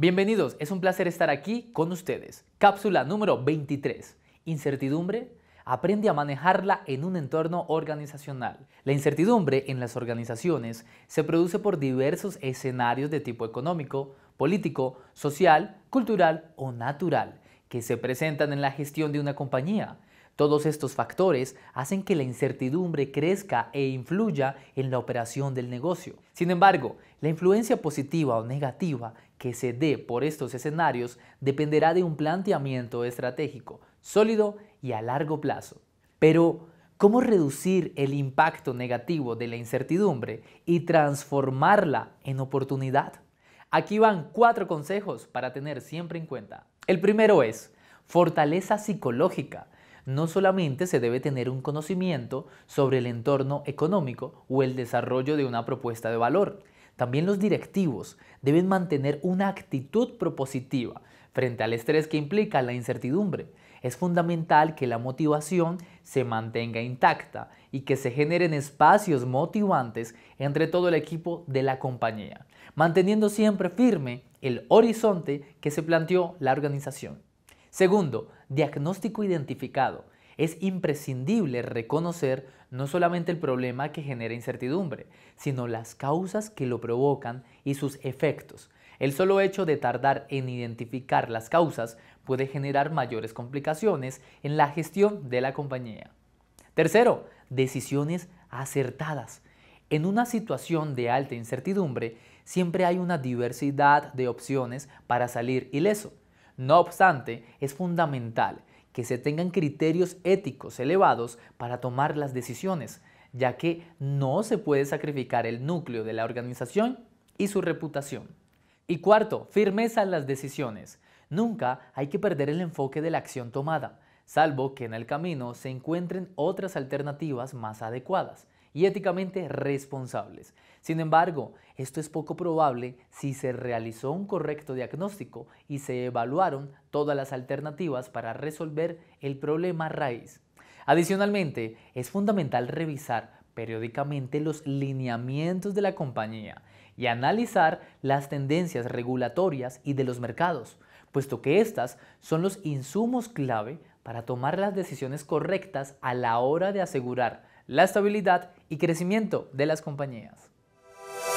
Bienvenidos, es un placer estar aquí con ustedes. Cápsula número 23. Incertidumbre. Aprende a manejarla en un entorno organizacional. La incertidumbre en las organizaciones se produce por diversos escenarios de tipo económico, político, social, cultural o natural que se presentan en la gestión de una compañía todos estos factores hacen que la incertidumbre crezca e influya en la operación del negocio. Sin embargo, la influencia positiva o negativa que se dé por estos escenarios dependerá de un planteamiento estratégico, sólido y a largo plazo. Pero, ¿cómo reducir el impacto negativo de la incertidumbre y transformarla en oportunidad? Aquí van cuatro consejos para tener siempre en cuenta. El primero es fortaleza psicológica no solamente se debe tener un conocimiento sobre el entorno económico o el desarrollo de una propuesta de valor, también los directivos deben mantener una actitud propositiva frente al estrés que implica la incertidumbre. Es fundamental que la motivación se mantenga intacta y que se generen espacios motivantes entre todo el equipo de la compañía, manteniendo siempre firme el horizonte que se planteó la organización. Segundo, diagnóstico identificado. Es imprescindible reconocer no solamente el problema que genera incertidumbre, sino las causas que lo provocan y sus efectos. El solo hecho de tardar en identificar las causas puede generar mayores complicaciones en la gestión de la compañía. Tercero, decisiones acertadas. En una situación de alta incertidumbre, siempre hay una diversidad de opciones para salir ileso. No obstante, es fundamental que se tengan criterios éticos elevados para tomar las decisiones, ya que no se puede sacrificar el núcleo de la organización y su reputación. Y cuarto, firmeza en las decisiones. Nunca hay que perder el enfoque de la acción tomada, salvo que en el camino se encuentren otras alternativas más adecuadas y éticamente responsables. Sin embargo, esto es poco probable si se realizó un correcto diagnóstico y se evaluaron todas las alternativas para resolver el problema raíz. Adicionalmente, es fundamental revisar periódicamente los lineamientos de la compañía y analizar las tendencias regulatorias y de los mercados, puesto que estas son los insumos clave para tomar las decisiones correctas a la hora de asegurar la estabilidad y crecimiento de las compañías.